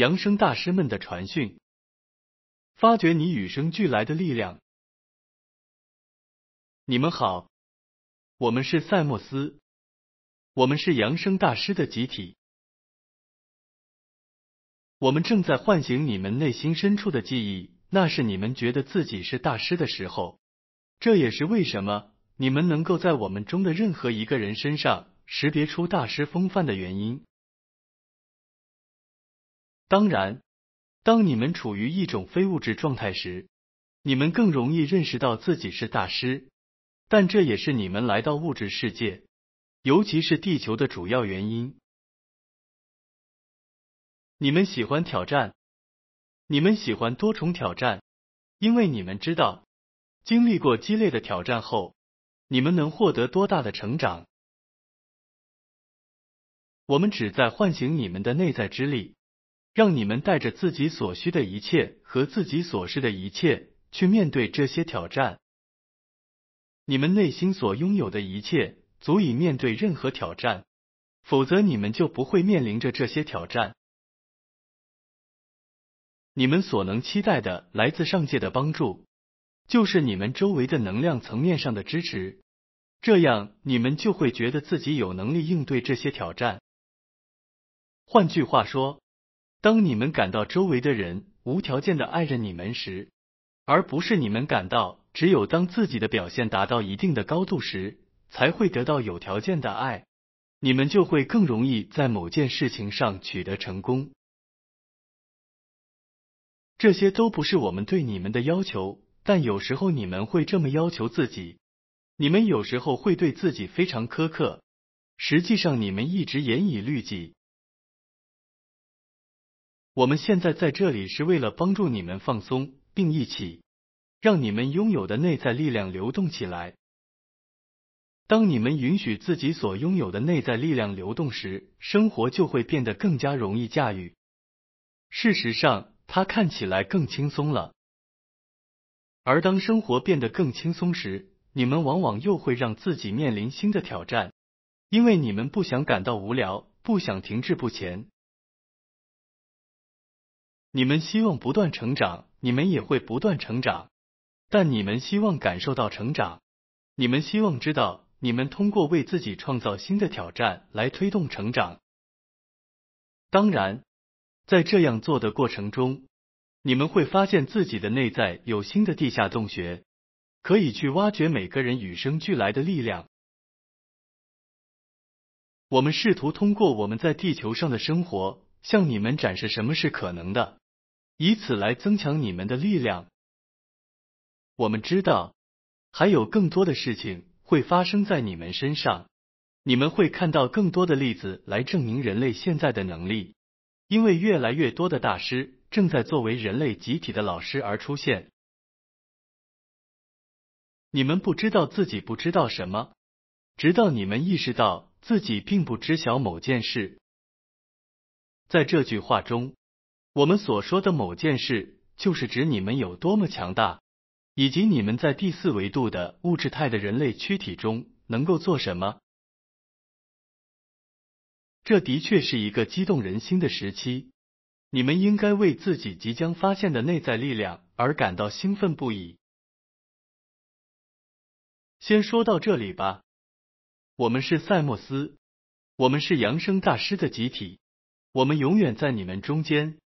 扬声大师们的传讯，发掘你与生俱来的力量。你们好，我们是塞莫斯，我们是扬声大师的集体。我们正在唤醒你们内心深处的记忆，那是你们觉得自己是大师的时候。这也是为什么你们能够在我们中的任何一个人身上识别出大师风范的原因。当然，当你们处于一种非物质状态时，你们更容易认识到自己是大师。但这也是你们来到物质世界，尤其是地球的主要原因。你们喜欢挑战，你们喜欢多重挑战，因为你们知道，经历过激烈的挑战后，你们能获得多大的成长。我们旨在唤醒你们的内在之力。让你们带着自己所需的一切和自己所失的一切去面对这些挑战。你们内心所拥有的一切足以面对任何挑战，否则你们就不会面临着这些挑战。你们所能期待的来自上界的帮助，就是你们周围的能量层面上的支持，这样你们就会觉得自己有能力应对这些挑战。换句话说。当你们感到周围的人无条件的爱着你们时，而不是你们感到只有当自己的表现达到一定的高度时才会得到有条件的爱，你们就会更容易在某件事情上取得成功。这些都不是我们对你们的要求，但有时候你们会这么要求自己。你们有时候会对自己非常苛刻，实际上你们一直严以律己。我们现在在这里是为了帮助你们放松，并一起让你们拥有的内在力量流动起来。当你们允许自己所拥有的内在力量流动时，生活就会变得更加容易驾驭。事实上，它看起来更轻松了。而当生活变得更轻松时，你们往往又会让自己面临新的挑战，因为你们不想感到无聊，不想停滞不前。你们希望不断成长，你们也会不断成长。但你们希望感受到成长，你们希望知道，你们通过为自己创造新的挑战来推动成长。当然，在这样做的过程中，你们会发现自己的内在有新的地下洞穴，可以去挖掘每个人与生俱来的力量。我们试图通过我们在地球上的生活，向你们展示什么是可能的。以此来增强你们的力量。我们知道，还有更多的事情会发生在你们身上。你们会看到更多的例子来证明人类现在的能力，因为越来越多的大师正在作为人类集体的老师而出现。你们不知道自己不知道什么，直到你们意识到自己并不知晓某件事。在这句话中。我们所说的某件事，就是指你们有多么强大，以及你们在第四维度的物质态的人类躯体中能够做什么。这的确是一个激动人心的时期，你们应该为自己即将发现的内在力量而感到兴奋不已。先说到这里吧。我们是塞莫斯，我们是扬声大师的集体，我们永远在你们中间。